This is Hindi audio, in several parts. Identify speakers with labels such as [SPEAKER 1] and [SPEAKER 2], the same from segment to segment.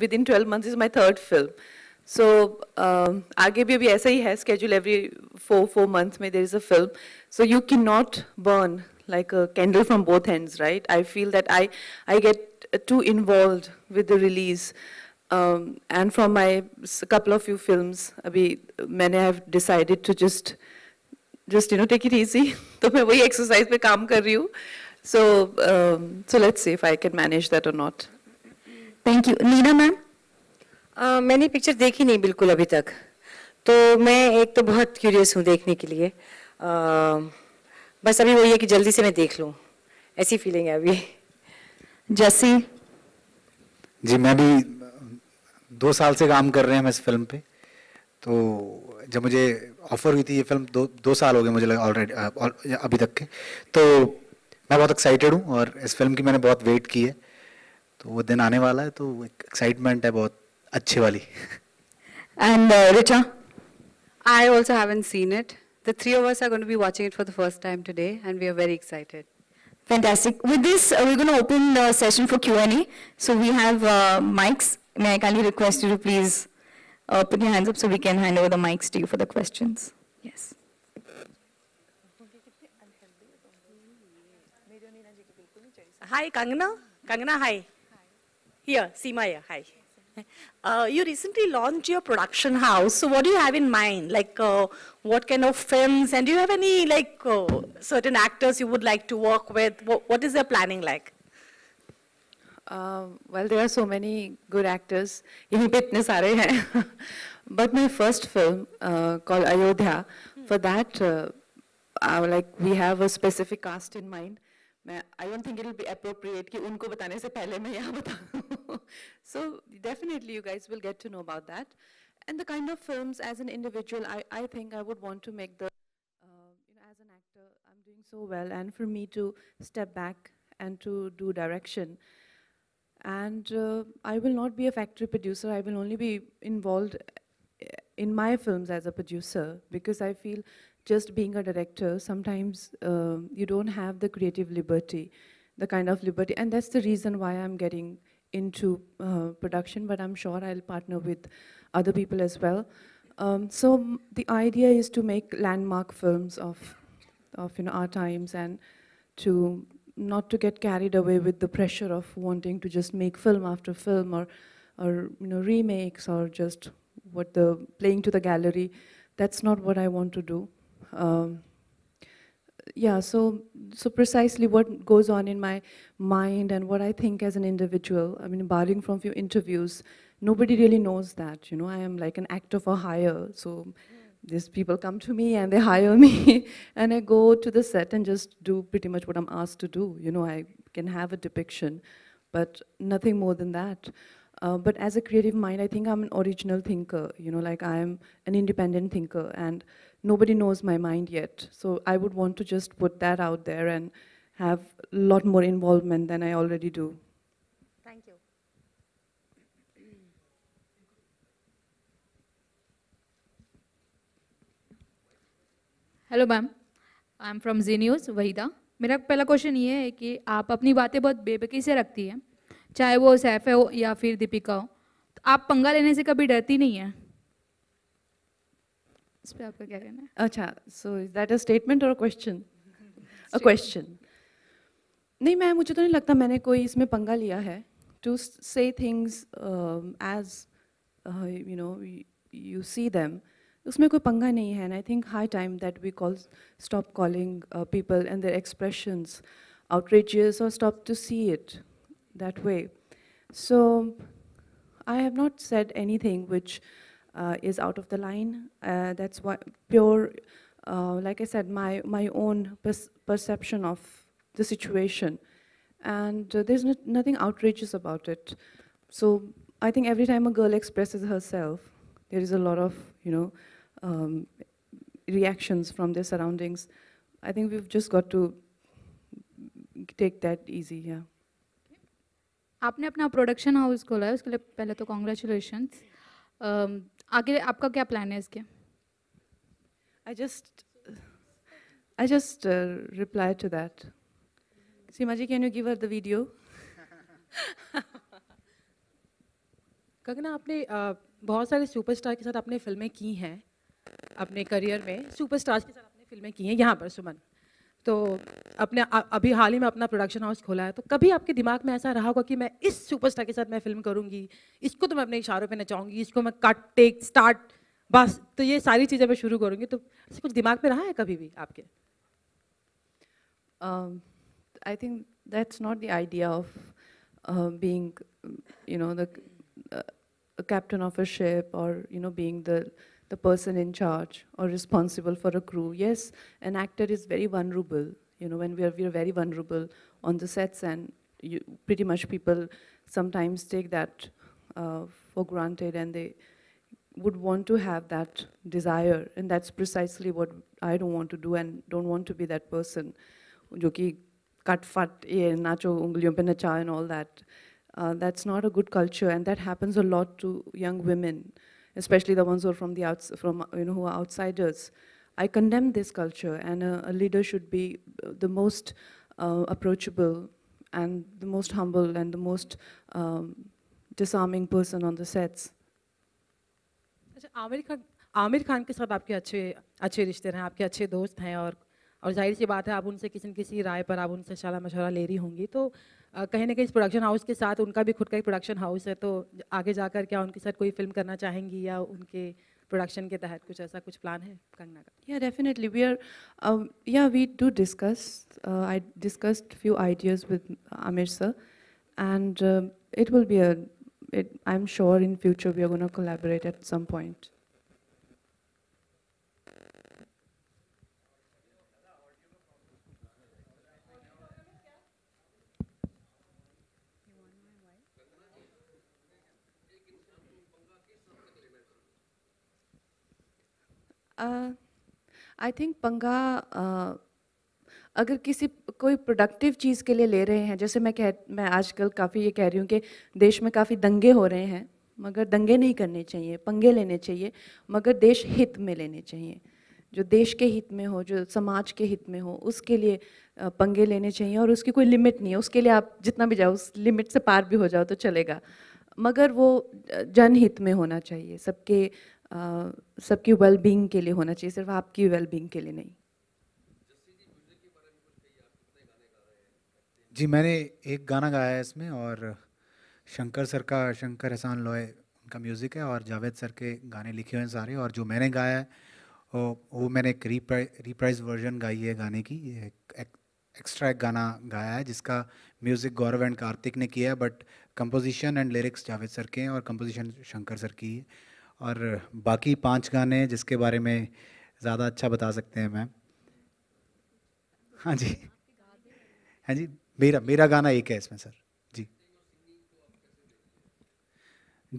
[SPEAKER 1] within 12 months is my third film. So, aage bhi abhi aisa hi hai schedule every four four months mein there is a film. So you cannot burn like a candle from both ends, right? I feel that I I get too involved with the release. Um, and from my couple of few films, abhi maine have decided to just just you know take it easy. So I'm um, exercise pe kaam so let's see if I can manage that or not.
[SPEAKER 2] Thank you Neena ma'am मैंने पिक्चर
[SPEAKER 3] देखी नहीं बिल्कुल अभी तक तो मैं एक तो बहुत क्यूरियस हूँ देखने के लिए uh, बस अभी वही है कि जल्दी से मैं देख लूँ ऐसी फीलिंग है अभी जैसी
[SPEAKER 4] जी मैं भी दो साल से काम कर रहे हैं हम इस फिल्म पे तो जब मुझे ऑफर हुई थी ये फिल्म दो दो साल हो गए मुझे ऑलरेडी अभी तक के तो मैं बहुत एक्साइटेड हूँ और इस फिल्म की मैंने बहुत वेट की है तो वो दिन आने वाला है तो एक्साइटमेंट है बहुत अच्छी वाली
[SPEAKER 2] and Richa I also haven't seen it The three of us are going to be watching it for the first time today, and we are very excited. Fantastic. With this, uh, we're going to open the session for Q&A. So we have uh, mics. May I kindly request you to please uh, put your hands up so we can hand over the mics to you for the questions. Yes.
[SPEAKER 3] Hi, Kangana. Kangana, hi. Here, Seema here, hi. Uh, you recently launched your production house. So what do you have in mind? Like uh, what kind of films? And do you have any like uh, certain actors you would like to work with? what, what is their planning like?
[SPEAKER 1] Uh, well, there are so many good actors. यहाँ पे इतने सारे But my first film uh, called Ayodhya, for that, uh, uh, like we have a specific cast in mind. I don't think it will be appropriate that I बताने से पहले मैं यहाँ बताऊँ. so definitely you guys will get to know about that. And the kind of films as an individual, I, I think I would want to make the, uh, you know, as an actor, I'm doing so well. And for me to step back and to do direction. And uh, I will not be a factory producer. I will only be involved eh, in my films as a producer because I feel just being a director, sometimes uh, you don't have the creative liberty, the kind of liberty. And that's the reason why I'm getting into uh, production, but I'm sure I'll partner with other people as well. Um, so the idea is to make landmark films of, of you know, our times and to not to get carried away with the pressure of wanting to just make film after film or, or you know, remakes or just what the playing to the gallery. That's not what I want to do. Um, yeah, so so precisely what goes on in my mind and what I think as an individual. I mean, barring from few interviews, nobody really knows that. You know, I am like an actor for hire. So these people come to me and they hire me, and I go to the set and just do pretty much what I'm asked to do. You know, I can have a depiction, but nothing more than that. Uh, but as a creative mind, I think I'm an original thinker. You know, like I am an independent thinker and nobody knows my mind yet. So I would want to just put that out there and have a lot more involvement than I already
[SPEAKER 5] do. Thank you. Hello, ma'am. I'm from Zee News मेरा पहला क्वेश्चन ये है कि आप अपनी बातें बहुत बेबकी से रखती हैं चाहे वो सैफ हो या फिर दीपिका हो तो आप पंगा लेने से कभी डरती नहीं है इस पे आपका क्या कहना है अच्छा so is that a
[SPEAKER 1] statement और क्वेश्चन अ क्वेश्चन नहीं मैं मुझे तो नहीं लगता मैंने कोई इसमें पंगा लिया है to say things as you know you see them उसमें कोई पंगा नहीं है and I think high time that we call stop calling people and their expressions और stop to see it that way so I have not said anything which Uh, is out of the line. Uh, that's why pure, uh, like I said, my, my own perception of the situation. And there's no, nothing outrageous about it. So I think every time a girl expresses herself, there is a lot of, you know, um, reactions from their surroundings. I think we've just got to take that easy, yeah.
[SPEAKER 5] आपने अपना प्रोडक्शन हाउस खोला है उसके लिए आगे आपका क्या प्लान है इसके
[SPEAKER 1] I just I just reply to that Seema ji can you give the video Kangana आपने uh, बहुत सारे सुपरस्टार के साथ आपने फिल्में की हैं अपने करियर में सुपरस्टार्स के साथ आपने फिल्में की हैं
[SPEAKER 6] यहाँ पर सुमन तो अपने अभी हाल ही में अपना प्रोडक्शन हाउस खोला है तो कभी आपके दिमाग में ऐसा रहा होगा कि मैं इस सुपरस्टार के साथ मैं फिल्म करूंगी इसको तो मैं अपने इशारों पे नचाऊंगी इसको मैं कट
[SPEAKER 1] टेक स्टार्ट बस तो ये सारी चीज़ें मैं शुरू करूंगी तो कुछ दिमाग में रहा है कभी भी आपके I think that's not the idea of being you know the captain of a ship और you know being the the person in charge or responsible for a crew. Yes, an actor is very vulnerable. You know, when we are, we are very vulnerable on the sets and you, pretty much people sometimes take that uh, for granted and they would want to have that desire. And that's precisely what I don't want to do and don't want to be that person. जो कि कट फट ये नाचो उंगलियों पे and all that. Uh, that's not a good culture and that happens a lot to young women especially the ones who are from the outs from you know who are outsiders. I condemn this culture, and a, a leader should be uh, the most uh, approachable and the most humble and the most um, disarming person on the sets.
[SPEAKER 6] Amir Khan, Amir Khan के साथ आपके अच्छे अच्छे रिश्ते हैं आपके अच्छे दोस्त हैं और और जाहिर सी बात है आप उनसे किसी न किसी राय पर आप उनसे सलाह मशवरा ले होंगी तो कहीं ना कहीं
[SPEAKER 1] इस प्रोडक्शन हाउस के साथ उनका भी खुद का एक प्रोडक्शन हाउस है तो आगे जाकर क्या उनके साथ कोई फिल्म करना चाहेंगी या उनके प्रोडक्शन के तहत कुछ ऐसा कुछ प्लान है कंगना का या डेफिनेटली वी आर या we do discuss I discussed few ideas with Aamir sir and it will be I am sure in future we are gonna collaborate at some point I think Panga अगर किसी कोई प्रोडक्टिव चीज़ के लिए ले रहे हैं जैसे मैं कह मैं आजकल काफ़ी ये कह रही हूँ कि देश में काफ़ी दंगे हो रहे हैं मगर दंगे नहीं करने चाहिए पंगे लेने चाहिए मगर देश हित में लेने चाहिए जो देश के हित में हो जो समाज के हित में हो उसके लिए पंगे लेने चाहिए और उसकी कोई लिमिट नहीं है उसके लिए आप जितना भी जाओ उस लिमिट से पार भी हो जाओ तो चलेगा मगर वो जनहित में होना चाहिए सबके सबकी वेलबींग के लिए होना चाहिए सिर्फ आपकी वेलबींग के लिए नहीं
[SPEAKER 4] जी मैंने एक गाना गाया है इसमें और शंकर सर का शंकर एहसान लॉय उनका म्यूज़िक है और जावेद सर के गाने लिखे हुए हैं सारे और जो मैंने गाया है वो, वो मैंने एक रिप्राइ रिप्राइज वर्जन गाई है गाने की एक, एक एक्स्ट्रा एक गाना गाया है जिसका म्यूज़िक गौरव एंड कार्तिक ने किया है but composition and lyrics Javed sir के हैं और कंपोजिशन शंकर सर की है और बाकी पांच गाने जिसके बारे में ज़्यादा अच्छा बता सकते हैं मैम हाँ जी हाँ जी मेरा मेरा गाना एक है इसमें सर जी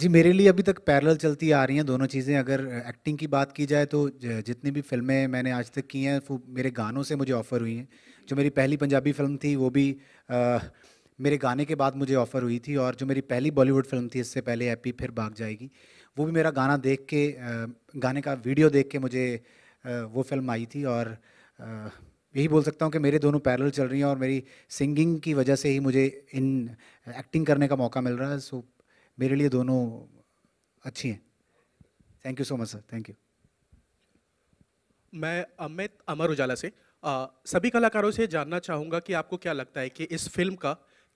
[SPEAKER 4] जी मेरे लिए अभी तक पैरेलल चलती आ रही हैं दोनों चीज़ें अगर एक्टिंग की बात की जाए तो जितनी भी फिल्में मैंने आज तक की हैं वो मेरे गानों से मुझे ऑफ़र हुई हैं जो मेरी पहली पंजाबी फिल्म थी वो भी आ, मेरे गाने के बाद मुझे ऑफ़र हुई थी और जो मेरी पहली बॉलीवुड फिल्म थी इससे पहले हैप्पी फिर भाग जाएगी वो भी मेरा गाना देख के गाने का वीडियो देख के मुझे वो फिल्म आई थी और यही बोल सकता हूँ कि मेरे दोनों पैरल चल रही हैं और मेरी सिंगिंग की वजह से ही मुझे इन एक्टिंग करने का मौका मिल रहा है सो मेरे लिए दोनों अच्छी हैं thank you so much sir thank you मैं अमित अमर उजाला से आ, सभी कलाकारों से जानना चाहूँगा कि आपको क्या लगता है कि इस फिल्म का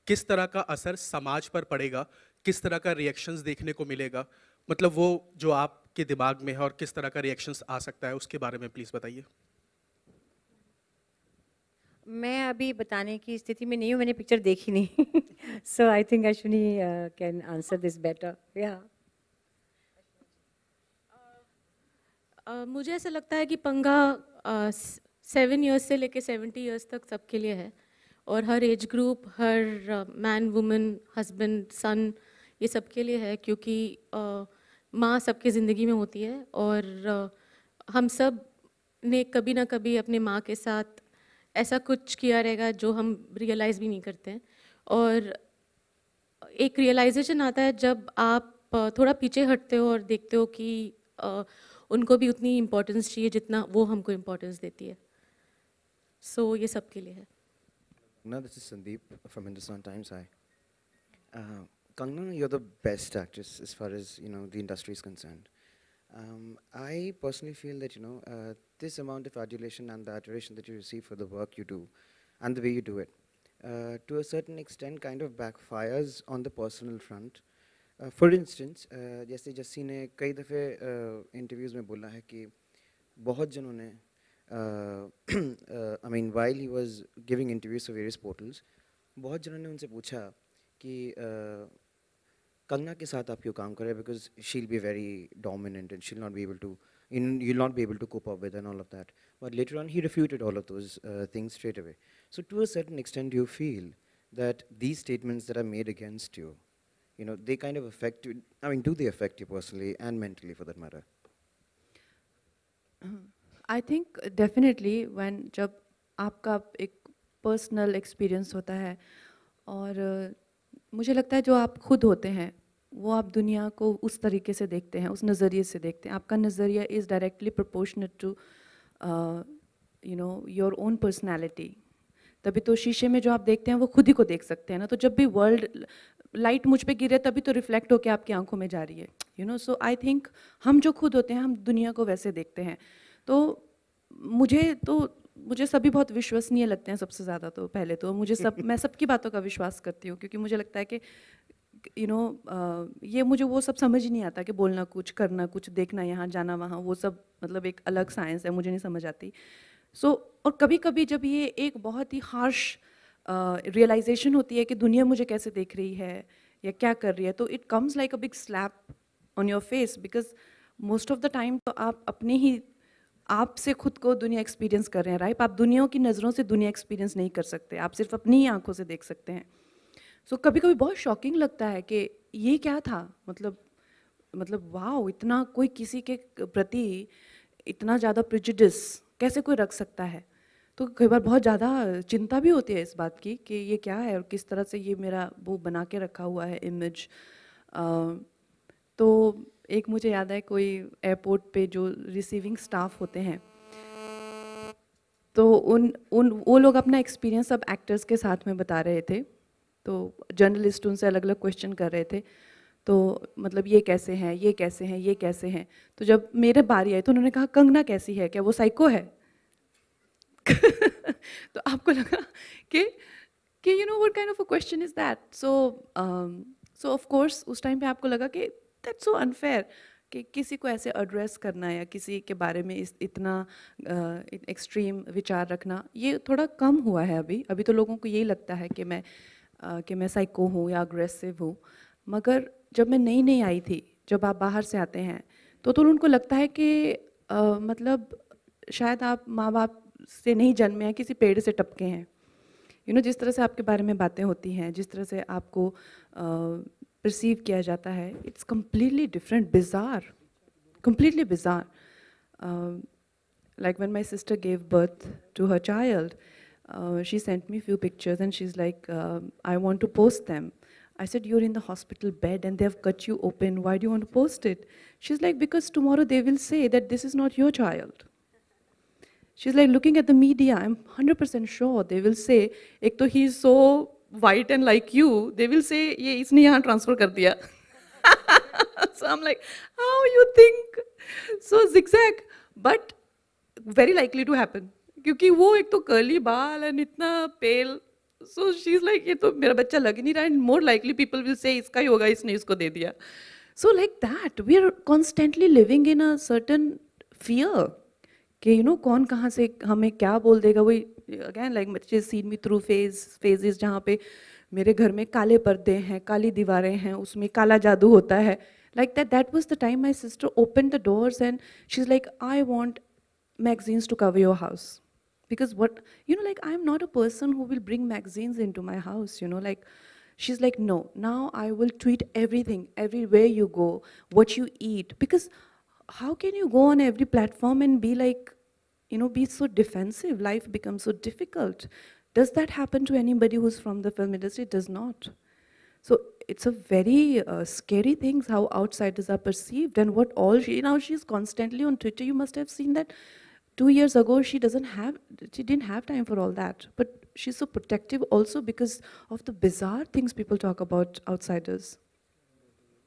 [SPEAKER 4] किस तरह का असर समाज पर पड़ेगा किस तरह का रिएक्शंस देखने को मिलेगा मतलब वो जो आपके दिमाग में है और किस तरह का रिएक्शंस आ सकता है उसके बारे में प्लीज़ बताइए
[SPEAKER 3] मैं अभी बताने की स्थिति में नहीं हूँ मैंने पिक्चर देखी नहीं so I think Ashwini can answer this better
[SPEAKER 5] या मुझे ऐसा लगता है कि पंगा सेवन uh, ईयर्स से लेके सेवेंटी ईयर्स तक सबके लिए है और हर एज ग्रुप हर मैन वुमेन हस्बैंड सन ये सबके लिए है क्योंकि माँ सबके ज़िंदगी में होती है और हम सब ने कभी ना कभी अपने माँ के साथ ऐसा कुछ किया रहेगा जो हम रियलाइज़ भी नहीं करते हैं और एक रियलाइजेशन आता है जब आप थोड़ा पीछे हटते हो और देखते हो कि उनको भी उतनी इम्पोर्टेंस चाहिए जितना वो हमको इम्पोर्टेंस देती है सो so, ये सबके लिए है
[SPEAKER 7] Now Kangna, you're the best actress as far as you know the industry is concerned. Um, I personally feel that you know uh, this amount of adulation and the adoration that you receive for the work you do, and the way you do it, uh, to a certain extent, kind of backfires on the personal front. Uh, for instance, uh, जैसे जस्सी ने कई दफ़े इंटरव्यूज़ uh, में बोला है कि बहुत जनों ने uh, I mean while he was giving interviews interviews various portals, बहुत जनों ने उनसे पूछा कि कंगना के साथ आप क्यों काम करें because she'll be very dominant and she'll not be able to in you not be able to cope up with and all of that but later on he refuted all of those things straight away so to a certain extent you feel that these statements that are made against you you know they kind of affect I mean do they affect you personally and mentally for that matter
[SPEAKER 1] I think definitely when जब आपका एक पर्सनल एक्सपीरियंस होता है और uh, मुझे लगता है जो आप खुद होते हैं वो आप दुनिया को उस तरीके से देखते हैं उस नज़रिए से देखते हैं आपका नज़रिया is directly proportional to you know your own personality तभी तो शीशे में जो आप देखते हैं वो खुद ही को देख सकते हैं ना तो जब भी वर्ल्ड लाइट मुझ पर गिरे तभी तो रिफ्लेक्ट होकर आपकी आंखों में जा रही है you know so I think हम जो खुद होते हैं हम दुनिया को वैसे देखते हैं तो मुझे तो मुझे सभी बहुत विश्वसनीय लगते हैं सबसे ज़्यादा तो पहले तो मुझे सब मैं सबकी बातों का विश्वास करती हूँ क्योंकि मुझे लगता है कि यू नो uh, ये मुझे वो सब समझ ही नहीं आता कि बोलना कुछ करना कुछ देखना यहाँ जाना वहाँ वो सब मतलब एक अलग साइंस है मुझे नहीं समझ आती सो so, और कभी कभी जब ये एक बहुत ही हार्श रियलाइजेशन uh, होती है कि दुनिया मुझे कैसे देख रही है या क्या कर रही है तो it comes like a big slap on your face because most of the time तो आप अपने ही आप से खुद को दुनिया एक्सपीरियंस कर रहे हैं राइट आप दुनिया की नज़रों से दुनिया एक्सपीरियंस नहीं कर सकते आप सिर्फ अपनी ही आंखों से देख सकते हैं सो so, कभी कभी बहुत शॉकिंग लगता है कि ये क्या था मतलब मतलब वाह इतना कोई किसी के प्रति इतना ज़्यादा प्रिजिडिस कैसे कोई रख सकता है तो कई बार बहुत ज़्यादा चिंता भी होती है इस बात की कि ये क्या है और किस तरह से ये मेरा वो बना के रखा हुआ है इमेज तो एक मुझे याद है कोई एयरपोर्ट पे जो रिसीविंग स्टाफ होते हैं तो उन उन वो लोग अपना एक्सपीरियंस अब एक्टर्स के साथ में बता रहे थे तो जर्नलिस्ट उनसे अलग अलग क्वेश्चन कर रहे थे तो मतलब ये कैसे हैं ये कैसे हैं ये कैसे हैं तो जब मेरे बारी आई तो उन्होंने कहा कंगना कैसी है क्या वो साइको है तो आपको लगा कि कि you know what kind of a question is that so so of course उस टाइम पे आपको लगा कि दैट सो अनफेयर कि किसी को ऐसे एड्रेस करना या किसी के बारे में इस इतना एक्सट्रीम विचार रखना ये थोड़ा कम हुआ है अभी अभी तो लोगों को यही लगता है कि मैं कि मैं साइको हूँ या अग्रेसिव हूँ मगर जब मैं नई नई आई थी जब आप बाहर से आते हैं तो तो उनको लगता है कि आ, मतलब शायद आप माँ बाप से नहीं जन्मे हैं किसी पेड़ से टपके हैं यू you नो know, जिस तरह से आपके बारे में बातें होती हैं जिस तरह से आपको परसीव किया जाता है it's completely different bizarre completely bizarre like one my sister gave birth to her child Uh, she sent me a few pictures and she's like, uh, I want to post them. I said, you're in the hospital bed and they've cut you open. Why do you want to post it? She's like, because tomorrow they will say that this is not your child. She's like, looking at the media, I'm 100% sure they will say, एक he he's so white and like you, they will say, "Ye isne transfer kar diya." so I'm like, how you think? So zigzag, but very likely to happen. क्योंकि वो एक तो कर्ली बाल एंड इतना pale so she is like ये तो मेरा बच्चा लग ही नहीं रहा and more likely people will say इसका ही होगा इसने इसको दे दिया so like that we are constantly living in a certain fear कि यू नो कौन कहाँ से हमें क्या बोल देगा वही again like much seen me through phase phases जहाँ पे मेरे घर में काले पर्दे हैं काली दीवारें हैं उसमें काला जादू होता है like that that was the time my sister open the doors and she is like I want magazines to cover your house because what you know like i'm not a person who will bring magazines into my house you know like she's like no now i will tweet everything everywhere you go what you eat because how can you go on every platform and be like you know be so defensive life becomes so difficult does that happen to anybody who's from the film industry it does not so it's a very uh, scary thing how outsiders are perceived and what all she now she's constantly on twitter you must have seen that two years ago she doesn't have she didn't have time for all that but she's so protective also because of the bizarre things people talk about outsiders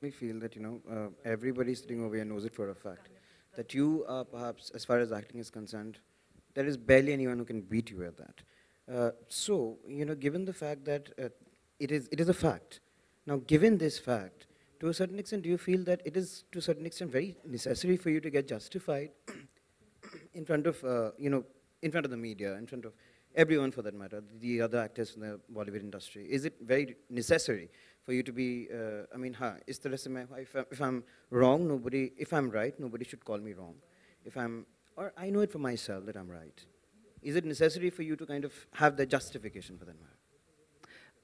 [SPEAKER 7] We feel that you know uh, everybody sitting over here knows it for a fact that you are perhaps as far as acting is concerned there is barely anyone who can beat you at that uh, so you know given the fact that uh, it is it is a fact now given this fact to a certain extent do you feel that it is to a certain extent very necessary for you to get justified in front of, uh, you know, in front of the media, in front of everyone for that matter, the other actors in the Bollywood industry, is it very necessary for you to be, uh, I mean, ha, is the resume, if, if I'm wrong, nobody, if I'm right, nobody should call me wrong. If I'm, or I know it for myself that I'm right. Is it necessary for you to kind of have the justification for that matter?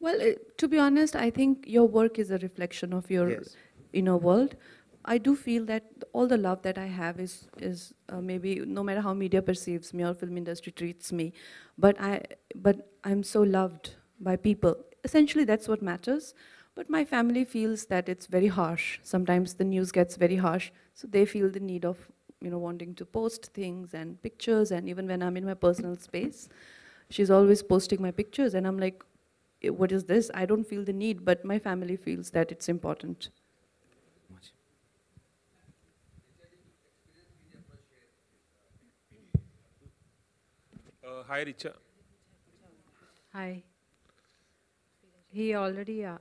[SPEAKER 1] Well, uh, to be honest, I think your work is a reflection of your yes. inner world. I do feel that all the love that I have is is uh, maybe no matter how media perceives me or film industry treats me, but I but I'm so loved by people. Essentially, that's what matters. But my family feels that it's very harsh. Sometimes the news gets very harsh, so they feel the need of you know wanting to post things and pictures. And even when I'm in my personal space, she's always posting my pictures, and I'm like, eh, what is this? I don't feel the need, but my family feels that it's important.
[SPEAKER 4] Hi, Richa.
[SPEAKER 2] Hi. He already. Uh,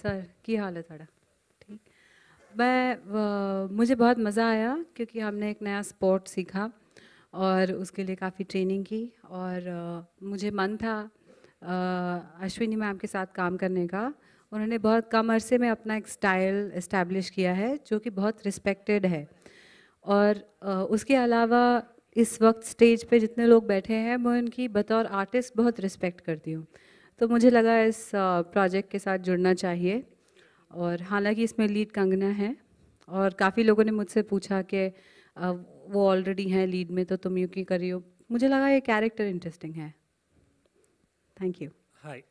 [SPEAKER 2] sir uh, की हाल है थोड़ा ठीक मैं uh, मुझे बहुत मज़ा आया क्योंकि हमने एक नया स्पोर्ट सीखा और उसके लिए काफ़ी ट्रेनिंग की और uh, मुझे मन था uh, अश्विनी मैम के साथ काम करने का उन्होंने बहुत कम अरसे में अपना एक स्टाइल इस्टेब्लिश किया है जो कि बहुत रिस्पेक्टेड है और uh, उसके अलावा इस वक्त स्टेज पे जितने लोग बैठे हैं मैं उनकी बतौर आर्टिस्ट बहुत रिस्पेक्ट करती हूँ तो मुझे लगा इस प्रोजेक्ट के साथ जुड़ना चाहिए और हालांकि इसमें लीड कंगना है और काफ़ी लोगों ने मुझसे पूछा कि वो ऑलरेडी हैं लीड में तो तुम यूँ क्यों कर रही हो मुझे लगा ये कैरेक्टर इंटरेस्टिंग है थैंक यू
[SPEAKER 4] हाय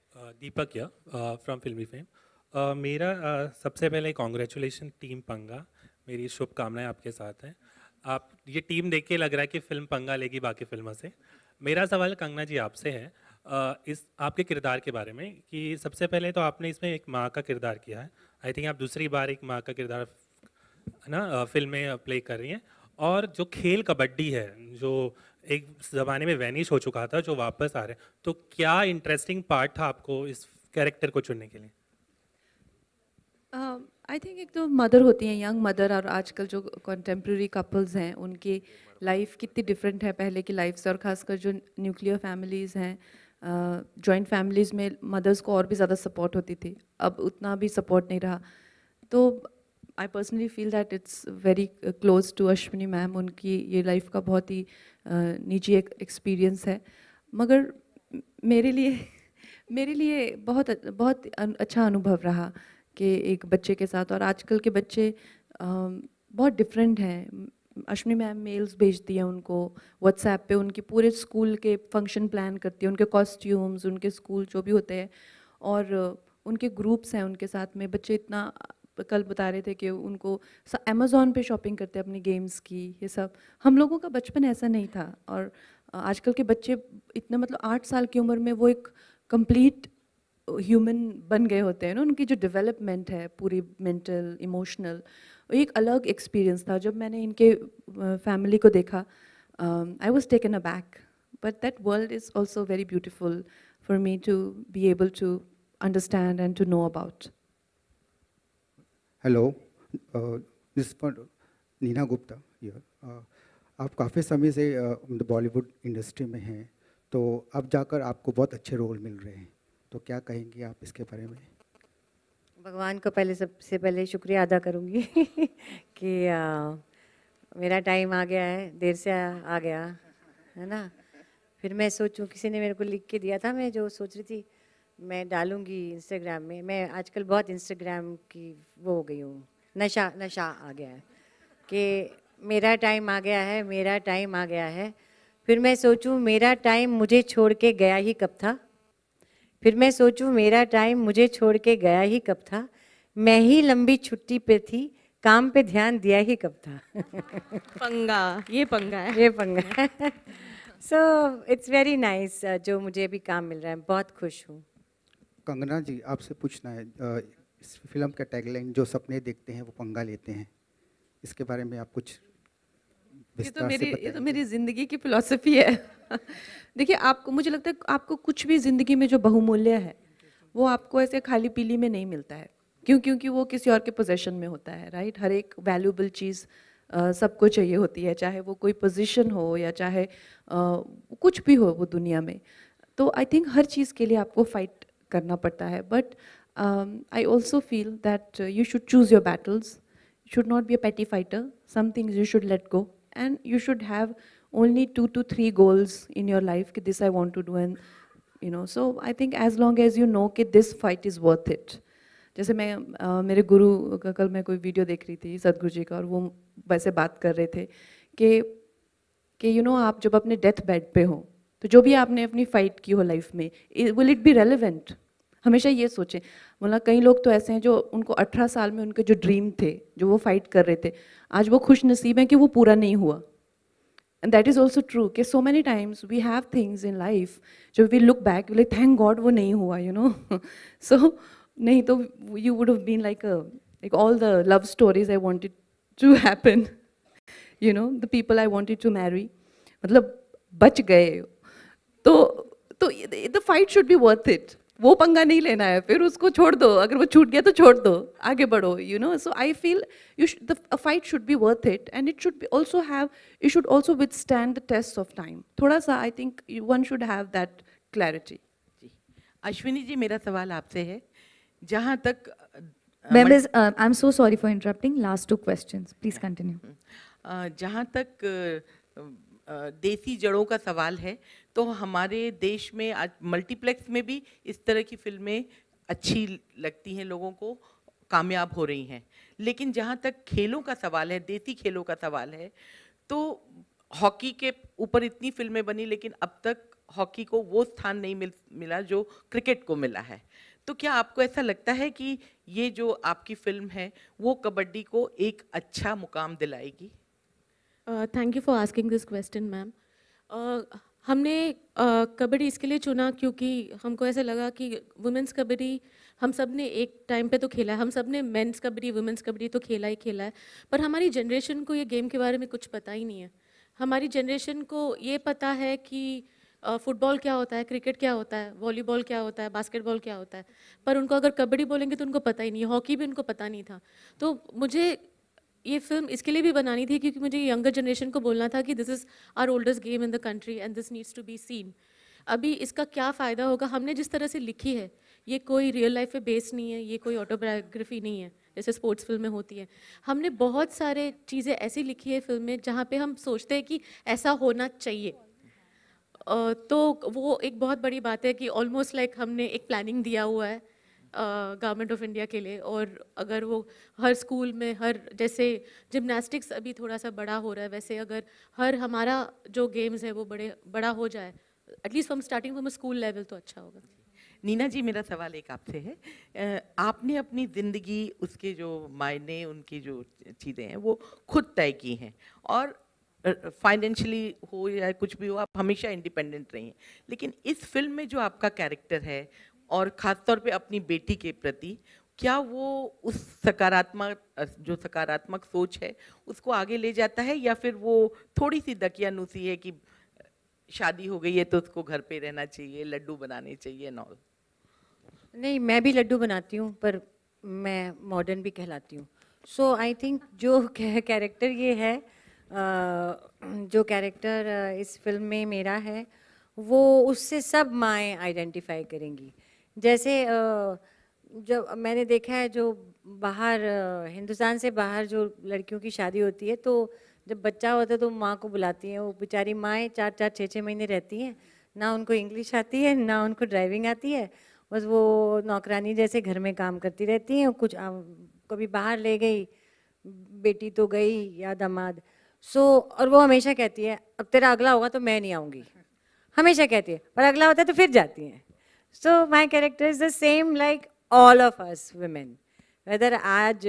[SPEAKER 4] दीपक या फ्रॉम फिल्मी फेम मेरा uh, सबसे पहले कॉन्ग्रेचुलेशन टीम पंगा मेरी शुभकामनाएं आपके साथ हैं आप ये टीम देख के लग रहा है कि फिल्म पंगा लेगी बाकी फिल्मों से मेरा सवाल कंगना जी आपसे है इस आपके किरदार के बारे में कि सबसे पहले तो आपने इसमें एक माँ का किरदार किया है आई थिंक आप दूसरी बार एक माँ का किरदार है ना फिल्में प्ले कर रही हैं और जो खेल कबड्डी है जो एक ज़माने में वैनिश हो चुका था जो वापस आ रहे हैं तो क्या इंटरेस्टिंग पार्ट था आपको इस कैरेक्टर को चुनने के लिए
[SPEAKER 1] uh... आई थिंक एक तो मदर होती हैं यंग मदर और आजकल जो कंटेम्प्रेरी कपल्स हैं उनकी लाइफ कितनी डिफरेंट है पहले की लाइफ से और ख़ासकर जो न्यूक्लियर फैमिलीज़ हैं जॉइंट फैमिलीज़ में मदर्स को और भी ज़्यादा सपोर्ट होती थी अब उतना भी सपोर्ट नहीं रहा तो I personally feel that it's very close to Ashwini ma'am उनकी ये लाइफ का बहुत ही निजी एक एक्सपीरियंस है मगर मेरे लिए मेरे लिए बहुत बहुत अच्छा अनुभव रहा के एक बच्चे के साथ और आजकल के बच्चे बहुत डिफरेंट हैं अश्विनी मैम मेल्स भेजती हैं उनको व्हाट्सएप पे उनके पूरे स्कूल के फंक्शन प्लान करती है उनके कॉस्ट्यूम्स उनके स्कूल जो भी होते हैं और उनके ग्रुप्स हैं उनके साथ में बच्चे इतना कल बता रहे थे कि उनको अमेज़ोन पे शॉपिंग करते हैं अपनी गेम्स की ये सब हम लोगों का बचपन ऐसा नहीं था और आजकल के बच्चे इतने मतलब आठ साल की उम्र में वो एक कंप्लीट ह्यूमन बन गए होते हैं ना उनकी जो डेवलपमेंट है पूरी मेंटल इमोशनल एक अलग एक्सपीरियंस था जब मैंने इनके फैमिली को देखा I was taken aback but that world is also very beautiful for me to be able to understand and to know about
[SPEAKER 4] hello uh, this is uh, आप काफ़ी समय से बॉलीवुड uh, इंडस्ट्री में हैं तो अब जाकर आपको बहुत अच्छे रोल मिल रहे हैं तो क्या कहेंगी आप इसके बारे में
[SPEAKER 3] भगवान को पहले सबसे पहले शुक्रिया अदा करूँगी कि आ, मेरा टाइम आ गया है देर से आ, आ गया है ना फिर मैं सोचूं किसी ने मेरे को लिख के दिया था मैं जो सोच रही थी मैं डालूंगी इंस्टाग्राम में मैं आजकल बहुत इंस्टाग्राम की वो हो गई हूँ नशा नशा आ गया है कि मेरा टाइम आ गया है मेरा टाइम आ गया है फिर मैं सोचूं मेरा टाइम मुझे छोड़ के गया ही कब था फिर मैं सोचूं मेरा टाइम मुझे छोड़ के गया ही कब था मैं ही लंबी छुट्टी पे थी काम पे ध्यान दिया ही कब था पंगा
[SPEAKER 5] ये पंगा है ये
[SPEAKER 3] पंगा सो इट्स वेरी नाइस जो मुझे अभी काम मिल रहा है बहुत खुश हूँ
[SPEAKER 4] कंगना जी आपसे पूछना है uh, इस फिल्म का टैगलाइन जो सपने देखते हैं वो पंगा लेते हैं इसके बारे में आप कुछ ये तो मेरी ये तो
[SPEAKER 1] मेरी ज़िंदगी की फिलॉसफी है देखिए आपको मुझे लगता है आपको कुछ भी ज़िंदगी में जो बहुमूल्य है वो आपको ऐसे खाली पीली में नहीं मिलता है क्यों क्योंकि वो किसी और के पोजेशन में होता है राइट हर एक वैल्यूबल चीज़ सबको चाहिए होती है चाहे वो कोई पोजिशन हो या चाहे कुछ भी हो वो दुनिया में तो आई थिंक हर चीज़ के लिए आपको फाइट करना पड़ता है but I also feel that you should choose your battles should not be a petty fighter some things you should let go and you should have only two to three goals in your life ki this i want to do and you know so i think as long as you know that this fight is worth it जैसे मैं uh, मेरे गुरु का कल मैं कोई वीडियो देख रही थी सदगुरु जी का और वो वैसे बात कर रहे थे कि कि यू नो आप जब अपने डेथ बेड पे हो तो जो भी आपने अपनी फाइट की हो लाइफ में विल इट बी रेलिवेंट हमेशा ये सोचें मतलब कई लोग तो ऐसे हैं जो उनको 18 साल में उनके जो ड्रीम थे जो वो फाइट कर रहे थे आज वो खुश नसीब हैं कि वो पूरा नहीं हुआ And that is also true. Okay, so many times we have things in life. So we look back, we're like, thank God, didn't happen." you know. so, no, you would have been like a, like all the love stories I wanted to happen. you know, the people I wanted to marry. मतलब बच गए. तो तो the fight should be worth it. वो पंगा नहीं लेना है फिर उसको छोड़ दो अगर वो छूट गया तो छोड़ दो आगे बढ़ो you know so I feel you the fight should be worth it and it should also have you should also withstand the test of time थोड़ा सा I think one should have that clarity ji
[SPEAKER 6] Ashwini ji मेरा सवाल आपसे है जहाँ तक
[SPEAKER 1] members I am so sorry for interrupting last two question please continue
[SPEAKER 6] जहाँ तक uh, देसी जड़ों का सवाल है तो हमारे देश में आज मल्टीप्लेक्स में भी इस तरह की फिल्में अच्छी लगती हैं लोगों को कामयाब हो रही हैं लेकिन जहाँ तक खेलों का सवाल है देसी खेलों का सवाल है तो हॉकी के ऊपर इतनी फिल्में बनी लेकिन अब तक हॉकी को वो स्थान नहीं मिल मिला जो क्रिकेट को मिला है तो क्या आपको ऐसा लगता है कि ये जो आपकी फिल्म है वो कबड्डी को एक अच्छा मुकाम दिलाएगी
[SPEAKER 5] thank you for asking this question ma'am हमने uh, कबड्डी इसके लिए चुना क्योंकि हमको ऐसा लगा कि वुमेंस कबड्डी हम सब ने एक टाइम पे तो खेला है हम सब ने मेंस कबड्डी वुमेंस कबड्डी तो खेला ही खेला है पर हमारी जनरेशन को ये गेम के बारे में कुछ पता ही नहीं है हमारी जनरेशन को ये पता है कि फुटबॉल uh, क्या होता है क्रिकेट क्या होता है वॉलीबॉल क्या होता है बास्केटबॉल क्या होता है पर उनको अगर कबड्डी बोलेंगे तो उनको पता ही नहीं हॉकी भी उनको पता नहीं था तो मुझे ये फिल्म इसके लिए भी बनानी थी क्योंकि मुझे यंगर जनरेशन को बोलना था कि this is our oldest game in the country and this needs to be seen अभी इसका क्या फ़ायदा होगा हमने जिस तरह से लिखी है ये कोई रियल लाइफ पे बेस्ड नहीं है ये कोई ऑटोबायोग्राफी नहीं है जैसे स्पोर्ट्स फिल्में होती हैं हमने बहुत सारे चीज़ें ऐसी लिखी है फिल्म में जहाँ पे हम सोचते हैं कि ऐसा होना चाहिए तो वो एक बहुत बड़ी बात है कि ऑलमोस्ट लाइक like हमने एक प्लानिंग दिया हुआ है गवर्नमेंट ऑफ इंडिया के लिए और अगर वो हर स्कूल में हर जैसे जिमनास्टिक्स अभी थोड़ा सा बड़ा हो रहा है वैसे अगर हर हमारा जो गेम्स है वो बड़े बड़ा हो जाए at least from starting from school level तो अच्छा होगा
[SPEAKER 6] नीना जी मेरा सवाल एक आपसे है आपने अपनी ज़िंदगी उसके जो मायने उनकी जो चीज़ें हैं वो खुद तय की हैं और फाइनेंशियली हो या कुछ भी हो आप हमेशा इंडिपेंडेंट रही हैं लेकिन इस फिल्म में जो आपका कैरेक्टर है और ख़ासतौर पे अपनी बेटी के प्रति क्या वो उस सकारात्मक जो सकारात्मक सोच है उसको आगे ले जाता है या फिर वो थोड़ी सी दकियानुसी है कि शादी हो गई है तो उसको घर पे रहना चाहिए लड्डू बनाने चाहिए नॉल
[SPEAKER 3] नहीं मैं भी लड्डू बनाती हूँ पर मैं मॉडर्न भी कहलाती हूँ सो आई थिंक जो कैरेक्टर ये है जो कैरेक्टर इस फिल्म में मेरा है वो उससे सब माएँ आइडेंटिफाई करेंगी जैसे जो मैंने देखा है जो बाहर हिंदुस्तान से बाहर जो लड़कियों की शादी होती है तो जब बच्चा होता है तो माँ को बुलाती हैं वो बेचारी माएँ चार चार छः छः महीने रहती हैं ना उनको इंग्लिश आती है ना उनको ड्राइविंग आती है बस वो नौकरानी जैसे घर में काम करती रहती हैं कुछ आ, कभी बाहर ले गई बेटी तो गई या दामाद सो और वो हमेशा कहती है अब तेरा अगला होगा तो मैं नहीं आऊँगी हमेशा कहती है पर अगला होता है तो फिर जाती हैं so my character is the same like all of us women. Whether आज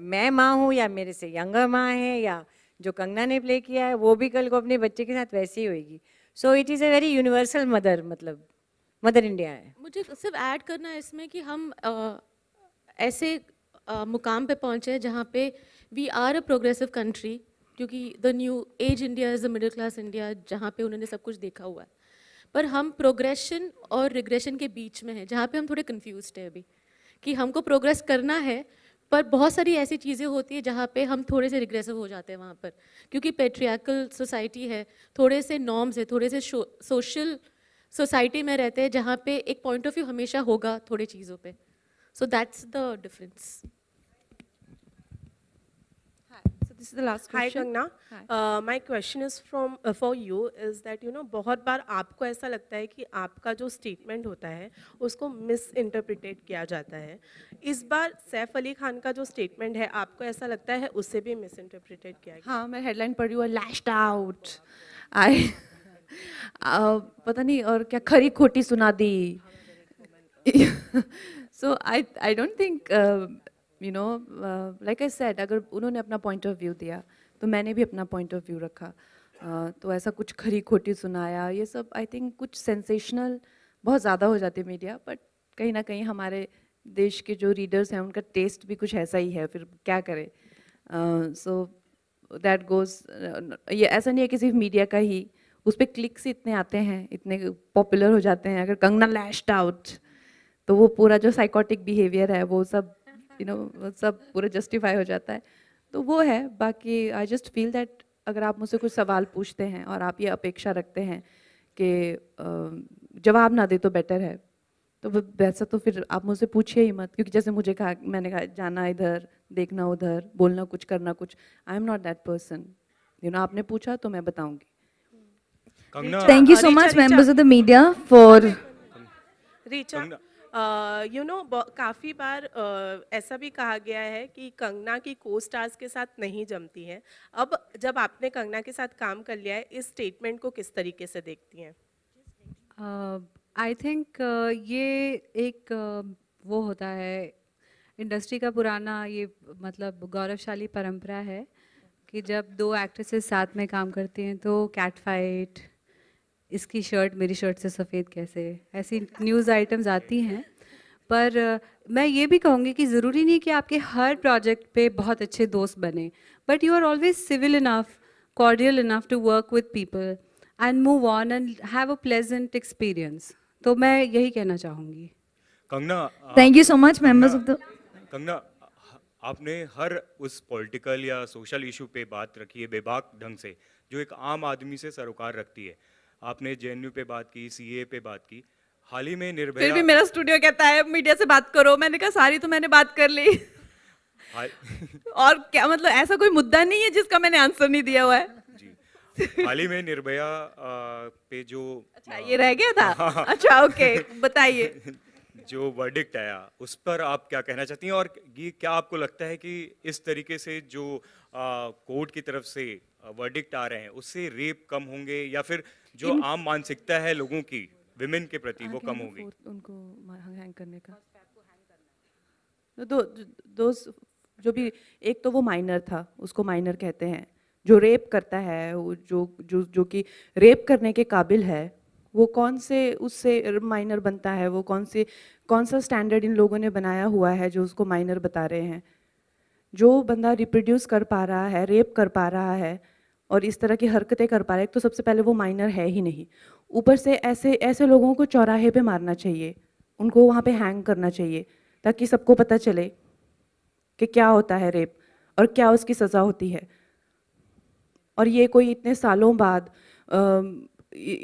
[SPEAKER 3] मैं माँ हूँ या मेरे से यंगर माँ है या जो कंगना ने प्ले किया है वो भी कल को अपने बच्चे के साथ वैसे ही होगी so it is a very universal mother मतलब मदर इंडिया है
[SPEAKER 5] मुझे सिर्फ ऐड करना है इसमें कि हम आ, ऐसे आ, मुकाम पे पहुँचे जहाँ पे we are a progressive country क्योंकि the new age India is the middle class India जहाँ पे उन्होंने सब कुछ देखा हुआ है पर हम प्रोग्रेशन और रिग्रेशन के बीच में हैं जहाँ पे हम थोड़े कन्फ्यूज हैं अभी कि हमको प्रोग्रेस करना है पर बहुत सारी ऐसी चीज़ें होती है जहाँ पे हम थोड़े से रिग्रेसिव हो जाते हैं वहाँ पर क्योंकि पेट्रियाकल सोसाइटी है थोड़े से नॉर्म्स है थोड़े से सोशल सोसाइटी में रहते हैं जहाँ पे एक पॉइंट ऑफ व्यू हमेशा होगा थोड़े चीज़ों पे so that's the difference this is the last
[SPEAKER 6] question. Hi Kangna. Hi. Uh, my question is from uh, for you is that you know बहुत बार आपको ऐसा लगता है कि आपका जो statement होता है उसको misinterpreted किया जाता है इस बार सैफ अली खान का जो statement है आपको ऐसा लगता है उससे भी misinterpreted किया गया
[SPEAKER 1] हाँ मैं headline पढ़ रही हूँ lashed out I uh, पता नहीं और क्या खरी खोटी सुना दी so I I don't think uh, you know like I said अगर उन्होंने अपना पॉइंट ऑफ व्यू दिया तो मैंने भी अपना पॉइंट ऑफ व्यू रखा uh, तो ऐसा कुछ खरी खोटी सुनाया ये सब आई थिंक कुछ सेंसेशनल बहुत ज़्यादा हो जाती मीडिया बट कहीं ना कहीं हमारे देश के जो रीडर्स हैं उनका टेस्ट भी कुछ ऐसा ही है फिर क्या करें सो दैट गोज ये ऐसा नहीं है कि सिर्फ मीडिया का ही उस पर क्लिक्स इतने आते हैं इतने पॉपुलर हो जाते हैं अगर कंगना लैश्ड आउट तो वो पूरा जो साइकोटिक बिहेवियर है वो सब यू नो सब पूरा जस्टिफाई हो जाता है तो वो है बाकी आई जस्ट फील दैट अगर आप मुझसे कुछ सवाल पूछते हैं और आप ये अपेक्षा रखते हैं कि जवाब ना दे तो बेटर है तो वैसा तो फिर आप मुझसे पूछिए ही मत क्योंकि जैसे मुझे कहा मैंने कहा जाना इधर देखना उधर बोलना कुछ करना कुछ I am not that person you know आपने पूछा तो मैं बताऊंगी
[SPEAKER 2] thank you so much members of the
[SPEAKER 1] media for
[SPEAKER 6] Richa you know काफ़ी बार uh, ऐसा भी कहा गया है कि कंगना की को स्टार्स के साथ नहीं जमती हैं अब जब आपने कंगना के साथ काम कर लिया है इस स्टेटमेंट को किस तरीके से देखती हैं
[SPEAKER 2] आई थिंक ये एक uh, वो होता है इंडस्ट्री का पुराना ये मतलब गौरवशाली परंपरा है कि जब दो एक्ट्रेसेस साथ में काम करती हैं तो कैट फाइट इसकी शर्ट मेरी शर्ट से सफ़ेद कैसे ऐसी न्यूज़ आइटम्स आती हैं पर मैं ये भी कहूँगी कि ज़रूरी नहीं कि आपके हर प्रोजेक्ट पे बहुत अच्छे दोस्त बने but you are always civil enough cordial enough to work with people and move on and have a pleasant experience तो मैं यही कहना चाहूँगी
[SPEAKER 4] Kangana thank you
[SPEAKER 2] so much members of the
[SPEAKER 4] Kangana आपने हर उस पॉलिटिकल या सोशल इशू पे बात रखी है बेबाक ढंग से जो एक आम आदमी से सरोकार रखती है आपने जे पे बात की सी पे बात की हाल ही में निर्भया फिर भी मेरा
[SPEAKER 1] स्टूडियो कहता है मीडिया से बात करो मैंने कहा सारी तो मैंने बात कर ली और क्या मतलब ऐसा कोई मुद्दा नहीं है जिसका मैंने आंसर नहीं दिया हुआ है
[SPEAKER 4] हाल ही में निर्भया पे जो अच्छा ये रह गया था हाँ, हाँ। अच्छा ओके
[SPEAKER 1] बताइए
[SPEAKER 4] जो वर्डिक्ट आया उस पर आप क्या कहना चाहती हैं और ये क्या आपको लगता है कि इस तरीके से जो कोर्ट की तरफ से वर्डिक्ट आ रहे हैं उससे रेप कम होंगे या फिर जो इन... आम मानसिकता है लोगों की विमेन के प्रति वो कम होगी
[SPEAKER 1] उनको हैंग करने का तो दो दो जो भी एक तो वो माइनर था उसको माइनर कहते हैं जो रेप करता है वो जो जो जो कि रेप करने के काबिल है वो कौन से उससे माइनर बनता है वो कौन से कौन सा स्टैंडर्ड इन लोगों ने बनाया हुआ है जो उसको माइनर बता रहे हैं जो बंदा रिप्रोड्यूस कर पा रहा है रेप कर पा रहा है और इस तरह की हरकतें कर पा रहे तो सबसे पहले वो माइनर है ही नहीं ऊपर से ऐसे ऐसे लोगों को चौराहे पे मारना चाहिए उनको वहाँ पे हैंग करना चाहिए ताकि सबको पता चले कि क्या होता है रेप और क्या उसकी सज़ा होती है और ये कोई इतने सालों बाद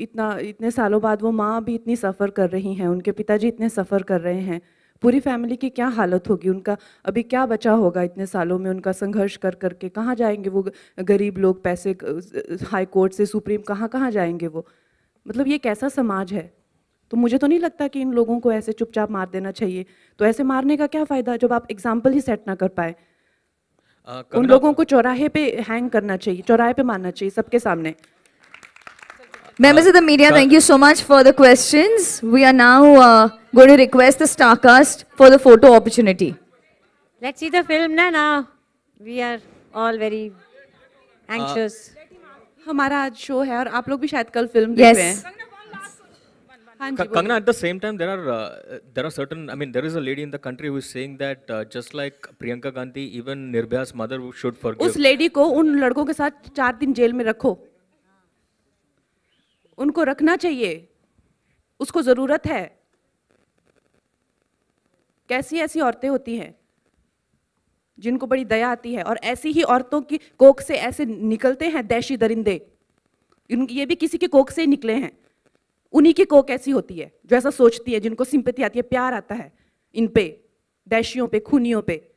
[SPEAKER 1] इतना इतने सालों बाद वो माँ भी इतनी सफ़र कर रही हैं उनके पिताजी इतने सफ़र कर रहे हैं पूरी फैमिली की क्या हालत होगी उनका अभी क्या बचा होगा इतने सालों में उनका संघर्ष कर करके कहाँ जाएंगे वो गरीब लोग पैसे हाई कोर्ट से सुप्रीम कहाँ कहाँ जाएंगे वो मतलब ये कैसा समाज है तो मुझे तो नहीं लगता कि इन लोगों को ऐसे चुपचाप मार देना चाहिए तो ऐसे मारने का क्या फ़ायदा जब आप एग्जाम्पल ही सेट ना कर पाए उन लोगों को चौराहे पे हैंग करना चाहिए चौराहे पे मारना चाहिए सबके सामने Members of the media, thank you so much for the questions. We are now uh, going to request the star cast for the photo opportunity.
[SPEAKER 3] Let's see the film na now. We are all very
[SPEAKER 4] anxious.
[SPEAKER 1] हमारा आज शो है और आप लोग भी शायद कल फिल्म देख रहे हैं Kangana,
[SPEAKER 4] at the same time, there are uh, there are certain. I mean, there is a lady in the country who is saying that uh, just like Priyanka Gandhi, even Nirbhaya's mother should forgive. उस
[SPEAKER 1] lady को उन लड़कों के साथ चार दिन जेल में रखो. उनको रखना चाहिए. उसको जरूरत है. कैसी ऐसी औरतें होती हैं जिनको बड़ी दया आती है और ऐसी ही औरतों की कोख से ऐसे निकलते हैं दैशी दरिंदे ये भी किसी के कोख से ही निकले हैं उन्हीं की कोख ऐसी होती है जो ऐसा सोचती है जिनको सिंपति आती है प्यार आता है इन पे दैशियों पे खूनियों पे